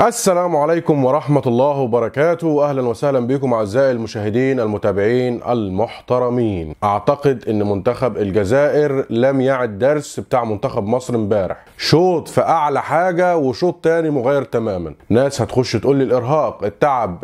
السلام عليكم ورحمة الله وبركاته أهلا وسهلا بكم أعزائي المشاهدين المتابعين المحترمين أعتقد أن منتخب الجزائر لم يعد درس بتاع منتخب مصر امبارح شوط في أعلى حاجة وشوط تاني مغير تماما ناس هتخش تقول لي الإرهاق التعب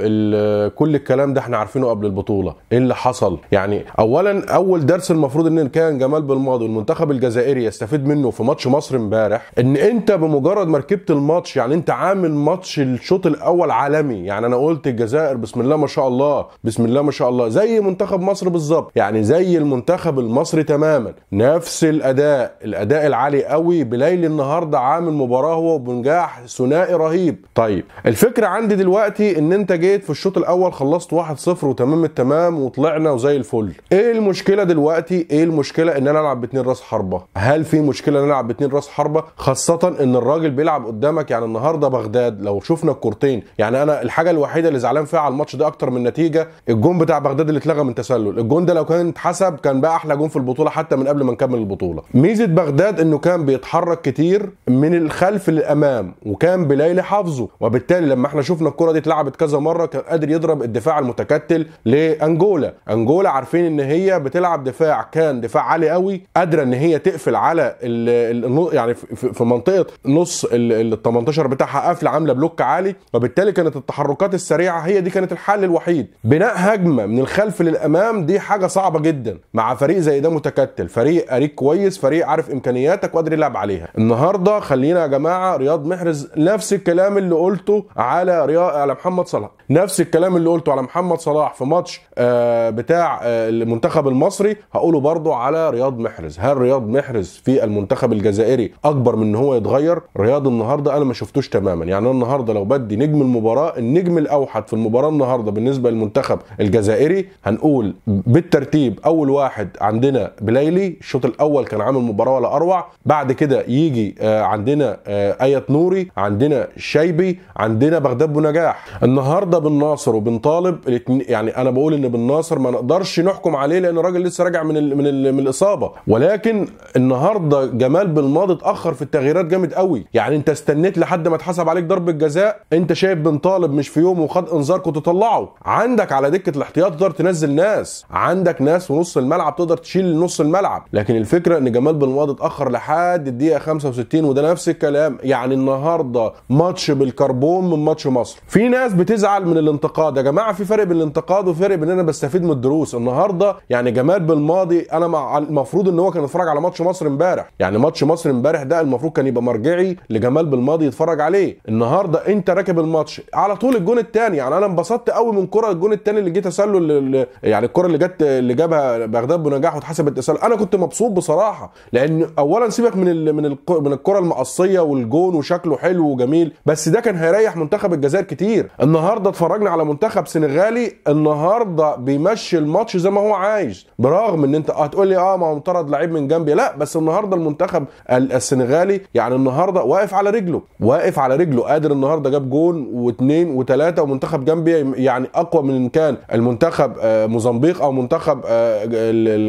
كل الكلام ده احنا عارفينه قبل البطولة إيه اللي حصل يعني أولا أول درس المفروض أن كان جمال بالماضي والمنتخب الجزائري يستفيد منه في ماتش مصر امبارح أن أنت بمجرد ما ركبت الماتش يعني أنت عامل ماتش ماتش الشوط الاول عالمي يعني انا قلت الجزائر بسم الله ما شاء الله بسم الله ما شاء الله زي منتخب مصر بالظبط يعني زي المنتخب المصري تماما نفس الاداء الاداء العالي قوي بليل النهارده عامل مباراه هو وبنجاح ثنائي رهيب طيب الفكره عندي دلوقتي ان انت جيت في الشوط الاول خلصت 1-0 وتمام التمام وطلعنا وزي الفل ايه المشكله دلوقتي ايه المشكله ان انا العب باتنين راس حربه هل في مشكله ان انا العب باتنين راس حربه خاصه ان الراجل بيلعب قدامك يعني النهارده بغداد لو شفنا الكورتين يعني انا الحاجه الوحيده اللي زعلان فيها على الماتش ده اكتر من النتيجه الجون بتاع بغداد اللي اتلغى من تسلل الجون ده لو كان اتحسب كان بقى احلى جون في البطوله حتى من قبل ما نكمل البطوله ميزه بغداد انه كان بيتحرك كتير من الخلف للامام وكان بليلي حافظه وبالتالي لما احنا شفنا الكره دي اتلعبت كذا مره كان قادر يضرب الدفاع المتكتل لانجولا انجولا عارفين ان هي بتلعب دفاع كان دفاع عالي قوي قادره ان هي تقفل على الـ الـ يعني في منطقه نص ال 18 بتاعها قافله عامله بلوك عالي وبالتالي كانت التحركات السريعه هي دي كانت الحل الوحيد بناء هجمه من الخلف للامام دي حاجه صعبه جدا مع فريق زي ده متكتل فريق قريب كويس فريق عارف امكانياتك وقادر يلعب عليها النهارده خلينا يا جماعه رياض محرز نفس الكلام اللي قلته على رياض على محمد صلاح نفس الكلام اللي قلته على محمد صلاح في ماتش آه، بتاع آه، المنتخب المصري هقوله برضه على رياض محرز هل رياض محرز في المنتخب الجزائري اكبر من ان هو يتغير رياض النهارده انا ما شفتوش تماما يعني انا النهارده لو بدي نجم المباراه النجم الاوحد في المباراه النهارده بالنسبه للمنتخب الجزائري هنقول بالترتيب اول واحد عندنا بليلي الشوط الاول كان عامل مباراه ولا اروع بعد كده يجي آه، عندنا آه، ايه نوري عندنا شايبي عندنا بغداد بنجاح النهارده بن ناصر وبن طالب يعني انا بقول ان بن ناصر ما نقدرش نحكم عليه لان الراجل لسه راجع من الـ من الـ من الاصابه ولكن النهارده جمال بالماضي اتاخر في التغييرات جامد قوي يعني انت استنيت لحد ما اتحسب عليك ضربه الجزاء انت شايف بن طالب مش في يوم وخد انذارك وتطلعه تطلعه عندك على دكه الاحتياط تقدر تنزل ناس عندك ناس في نص الملعب تقدر تشيل نص الملعب لكن الفكره ان جمال بن واد اتاخر لحد الدقيقه 65 وده نفس الكلام يعني النهارده ماتش بالكربون من ماتش مصر في ناس بتزعل من الانتقاد يا جماعه في فرق بين الانتقاد وفرق بين انا بستفيد من الدروس النهارده يعني جمال بالماضي انا مع المفروض ان هو كان يتفرج على ماتش مصر امبارح يعني ماتش مصر امبارح ده المفروض كان يبقى مرجعي لجمال بالماضي يتفرج عليه النهارده النهارده انت راكب الماتش على طول الجون الثاني يعني انا انبسطت قوي من كره الجون الثاني اللي جه تسلل اللي يعني الكره اللي جت اللي جابها بغداد بنجاح واتحسبت تسلل انا كنت مبسوط بصراحه لان اولا سيبك من الـ من الـ من الكره المقصيه والجون وشكله حلو وجميل بس ده كان هيريح منتخب الجزائر كتير النهارده اتفرجنا على منتخب سنغالي النهارده بيمشي الماتش زي ما هو عايز برغم ان انت هتقول لي اه ما هو مطرد لعيب من جنبي لا بس النهارده المنتخب السنغالي يعني النهارده واقف على رجله واقف على رجله قادر النهارده جاب جون واثنين وثلاثه ومنتخب جامبيا يعني اقوى من ان كان المنتخب آه، موزمبيق او منتخب آه،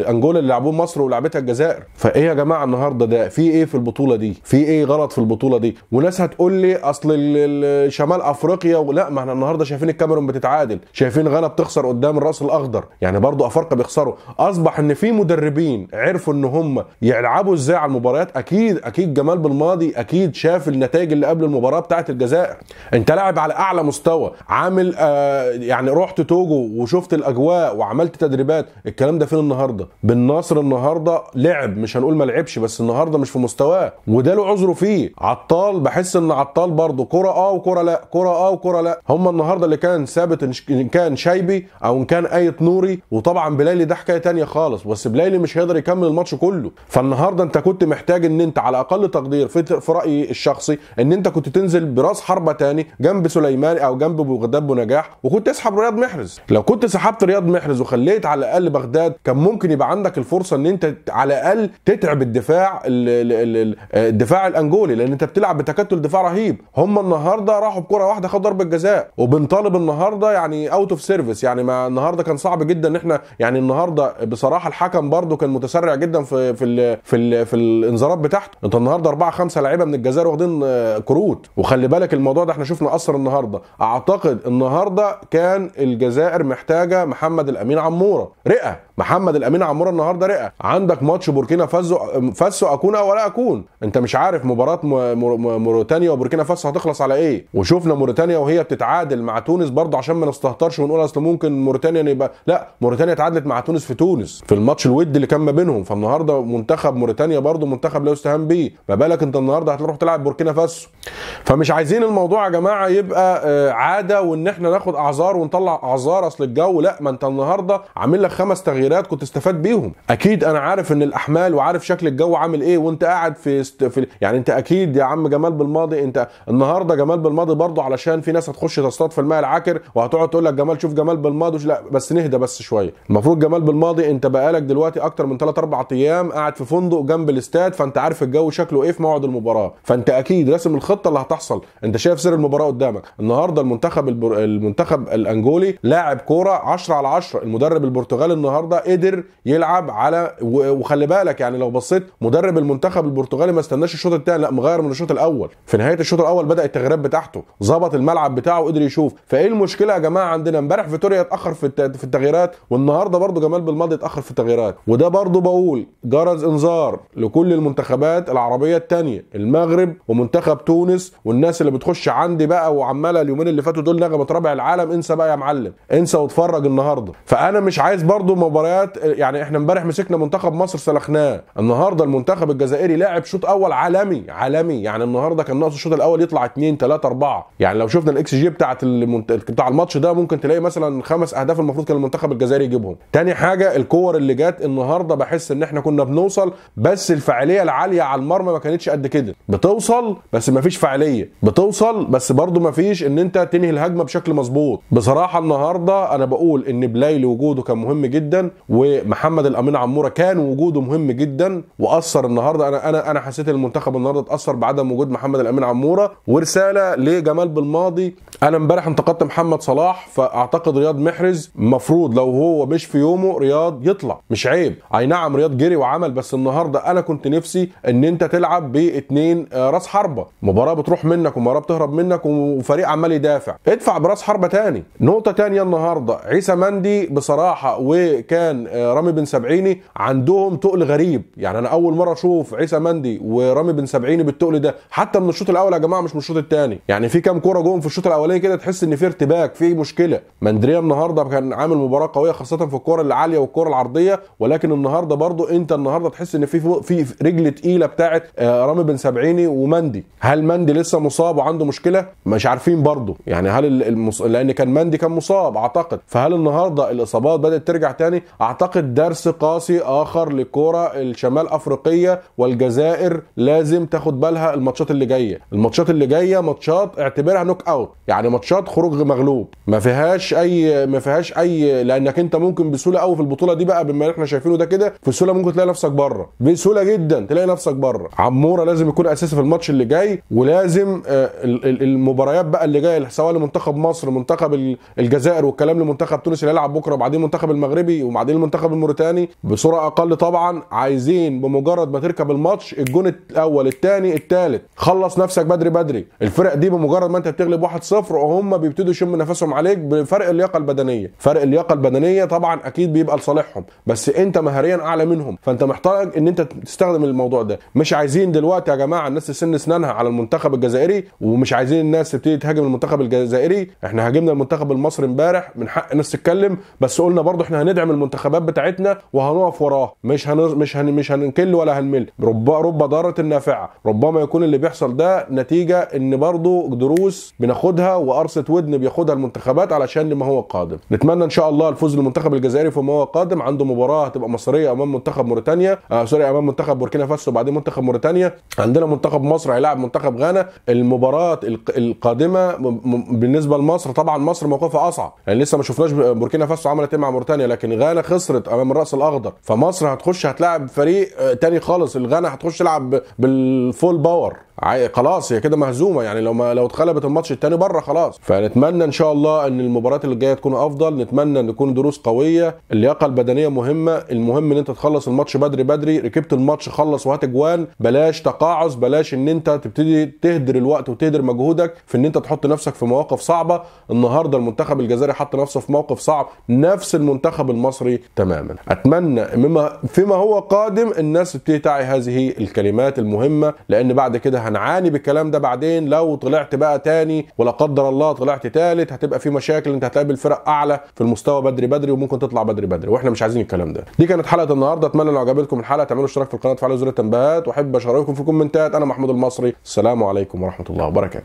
انجولا اللي لعبوه مصر ولعبتها الجزائر فايه يا جماعه النهارده ده في ايه في البطوله دي في ايه غلط في البطوله دي وناس هتقول لي اصل شمال افريقيا ولا ما احنا النهارده شايفين الكاميرون بتتعادل شايفين غانا بتخسر قدام الراس الاخضر يعني برضو افارقه بيخسروا اصبح ان في مدربين عرفوا ان هم يلعبوا ازاي على المباريات اكيد اكيد جمال بالماضي اكيد شاف النتائج اللي قبل المباراه بتاعه الجزائر الجزائر انت لاعب على اعلى مستوى عامل آه يعني رحت توجو وشفت الاجواء وعملت تدريبات الكلام ده فين النهارده بالنصر النهارده لعب مش هنقول ما لعبش بس النهارده مش في مستواه وده له عذره فيه عطال بحس ان عطال برضه كره اه وكره لا كره اه وكره لا هم النهارده اللي كان ثابت ان كان شايبي او ان كان ايت نوري وطبعا بلايلي ده حكايه تانية خالص بس بلايلي مش هيقدر يكمل الماتش كله فالنهارده انت كنت محتاج ان انت على اقل تقدير في رايي الشخصي ان انت كنت تنزل براس حربه تاني جنب سليمان او جنب بغداد بنجاح وكنت اسحب رياض محرز لو كنت سحبت رياض محرز وخليت على الاقل بغداد كان ممكن يبقى عندك الفرصه ان انت على الاقل تتعب الدفاع الدفاع الانجولي لان انت بتلعب بتكتل دفاع رهيب هم النهارده راحوا بكره واحده خدوا ضربه جزاء وبنطالب النهارده يعني اوت اوف سيرفيس يعني ما النهارده كان صعب جدا ان احنا يعني النهارده بصراحه الحكم برده كان متسرع جدا في في الـ في في الانذارات بتاعته انت النهارده اربعه خمسه لعيبه من الجزائر واخدين آه، كروت وخلي بالك لك الموضوع ده احنا شفنا اثر النهارده اعتقد النهارده كان الجزائر محتاجه محمد الامين عموره رئه محمد الامين عموره النهارده رئه عندك ماتش بوركينا فاسو فاسو اكون او لا اكون انت مش عارف مباراه موريتانيا وبوركينا فاسو هتخلص على ايه وشفنا موريتانيا وهي بتتعادل مع تونس برضه عشان ما نستهترش ونقول اصل ممكن موريتانيا يبقى لا موريتانيا اتعادلت مع تونس في تونس في الماتش الود اللي كان ما بينهم فالنهارده منتخب موريتانيا برضه منتخب لا يستهان بيه ما بالك انت النهارده هتروح تلعب بوركينا فاسو فمش عايزين الموضوع يا جماعه يبقى آه، عاده وان احنا ناخد اعذار ونطلع اعذار اصل الجو لا ما انت النهارده عامل لك خمس تغييرات التغييرات كنت استفاد بيهم اكيد انا عارف ان الاحمال وعارف شكل الجو عامل ايه وانت قاعد في, است... في يعني انت اكيد يا عم جمال بالماضي انت النهارده جمال بالماضي برضه علشان في ناس هتخش تصطاد في الماء العكر وهتقعد تقول لك جمال شوف جمال بالماضي لا بس نهدى بس شويه المفروض جمال بالماضي انت بقالك دلوقتي اكتر من 3 4 ايام قاعد في فندق جنب الاستاد فانت عارف الجو شكله ايه في موعد المباراه فانت اكيد راسم الخطه اللي هتحصل انت شايف سير المباراه قدامك النهارده المنتخب البر... المنتخب الانجولي لاعب كوره 10 على 10 المدرب البرتغالي النهارده النهارده قدر يلعب على وخلي بالك يعني لو بصيت مدرب المنتخب البرتغالي ما استناش الشوط الثاني لا مغير من الشوط الاول في نهايه الشوط الاول بدا التغييرات بتاعته ظبط الملعب بتاعه وقدر يشوف فايه المشكله يا جماعه عندنا امبارح فيتوريا اتاخر في في التغييرات والنهارده برده جمال بالماضي اتاخر في التغييرات وده برده بقول جرس انذار لكل المنتخبات العربيه الثانيه المغرب ومنتخب تونس والناس اللي بتخش عندي بقى وعماله اليومين اللي فاتوا دول نغمه رابع العالم انسى بقى يا معلم انسى واتفرج النهارده فانا مش عايز برده مباريات يعني احنا امبارح مسكنا منتخب مصر سلخناه النهارده المنتخب الجزائري لاعب شوط اول عالمي عالمي يعني النهارده كان ناقص الشوط الاول يطلع 2 3 4 يعني لو شفنا الاكس جي بتاعه المنت... بتاع الماتش ده ممكن تلاقي مثلا خمس اهداف المفروض كان المنتخب الجزائري يجيبهم تاني حاجه الكور اللي جت النهارده بحس ان احنا كنا بنوصل بس الفاعليه العاليه على المرمى ما كانتش قد كده بتوصل بس ما فيش فاعليه بتوصل بس برضه ما فيش ان انت تنهي الهجمه بشكل مظبوط بصراحه النهارده انا بقول ان بلاي لوجوده كان مهم جدا ومحمد الامين عموره كان وجوده مهم جدا واثر النهارده انا انا انا حسيت المنتخب النهارده اتاثر بعدم وجود محمد الامين عموره ورساله لجمال بالماضي انا امبارح انتقدت محمد صلاح فاعتقد رياض محرز مفروض لو هو مش في يومه رياض يطلع مش عيب اي نعم رياض جري وعمل بس النهارده انا كنت نفسي ان انت تلعب باثنين آه، راس حربه مباراه بتروح منك ومباراه بتهرب منك وفريق عمال يدافع ادفع براس حربه تاني نقطه تانية النهارده عيسى مندي بصراحه وكان كان آه، رامي بن سبعيني عندهم تقل غريب يعني انا اول مره اشوف عيسى مندي ورامي بن سبعيني بالتقل ده حتى من الشوط الاول يا جماعه مش من الشوط الثاني يعني في كام كوره جوهم في الشوط الاولاني كده تحس ان في ارتباك في مشكله مندريا النهارده كان عامل مباراه قويه خاصه في الكوره العاليه والكوره العرضيه ولكن النهارده برضو انت النهارده تحس ان في في رجل تقيله بتاعه آه، رامي بن سبعيني ومندي هل مندي لسه مصاب وعنده مشكله مش عارفين برضو يعني هل المص... لان كان مندي كان مصاب اعتقد فهل النهارده الاصابات بدات ترجع تاني اعتقد درس قاسي اخر لكورة الشمال افريقيه والجزائر لازم تاخد بالها الماتشات اللي جايه الماتشات اللي جايه ماتشات اعتبرها نوك اوت يعني ماتشات خروج مغلوب ما فيهاش اي ما فيهاش اي لانك انت ممكن بسهوله قوي في البطوله دي بقى بما احنا شايفينه ده كده في سهوله ممكن تلاقي نفسك بره بسهوله جدا تلاقي نفسك بره عموره لازم يكون اساسي في الماتش اللي جاي ولازم آه، المباريات بقى اللي جايه سواء لمنتخب مصر منتخب الجزائر والكلام لمنتخب تونس اللي هيلعب بكره وبعدين منتخب المغربي ومع وبعدين المنتخب الموريتاني بسرعه اقل طبعا عايزين بمجرد ما تركب الماتش الجون الاول الثاني الثالث خلص نفسك بدري بدري الفرق دي بمجرد ما انت بتغلب 1-0 هم بيبتدوا يشموا نفسهم عليك بفرق اللياقه البدنيه فرق اللياقه البدنيه طبعا اكيد بيبقى لصالحهم بس انت مهاريا اعلى منهم فانت محتاج ان انت تستخدم الموضوع ده مش عايزين دلوقتي يا جماعه الناس تسن اسنانها على المنتخب الجزائري ومش عايزين الناس تبتدي تهاجم المنتخب الجزائري احنا هاجمنا المنتخب المصري امبارح من حق الناس تتكلم بس قلنا برضه احنا هندعم المنتخب المنتخبات بتاعتنا وهنقف وراه مش هن... مش هن... مش هننكل ولا هنمل رب رب ضاره نافعه ربما يكون اللي بيحصل ده نتيجه ان برضه دروس بناخدها وقرصه ودن بياخدها المنتخبات علشان لما هو قادم نتمنى ان شاء الله الفوز للمنتخب الجزائري فيما هو قادم عنده مباراه هتبقى مصريه امام منتخب موريتانيا آه سوري امام منتخب بوركينا فاسو وبعدين منتخب موريتانيا عندنا منتخب مصر هيلاعب منتخب غانا المباراه القادمه بالنسبه لمصر طبعا مصر موقفها اصعب يعني لسه ما شفناش بوركينا فاسو عملت ايه مع موريتانيا لكن غانا خسرت امام الراس الاخضر فمصر هتخش هتلاعب فريق آه، تاني خالص الغانا هتخش تلعب بالفول باور خلاص هي كده مهزومه يعني لو ما لو اتخلبت الماتش التاني بره خلاص فنتمنى ان شاء الله ان المباريات اللي جايه تكون افضل نتمنى ان تكون دروس قويه اللياقه البدنيه مهمه المهم ان انت تخلص الماتش بدري بدري ركبت الماتش خلص وهات اجوان بلاش تقاعس بلاش ان انت تبتدي تهدر الوقت وتهدر مجهودك في ان انت تحط نفسك في مواقف صعبه النهارده المنتخب الجزائري حط نفسه في موقف صعب نفس المنتخب المصري الطاغي تماما اتمنى مما فيما هو قادم الناس تبتدي تعي هذه الكلمات المهمه لان بعد كده هنعاني بالكلام ده بعدين لو طلعت بقى تاني ولا قدر الله طلعت تالت هتبقى في مشاكل انت هتقابل فرق اعلى في المستوى بدري بدري وممكن تطلع بدري بدري واحنا مش عايزين الكلام ده دي كانت حلقه النهارده اتمنى لو عجبتكم الحلقه تعملوا اشتراك في القناه وتفعلوا زر التنبيهات واحب اشارككم في الكومنتات انا محمود المصري السلام عليكم ورحمه الله وبركاته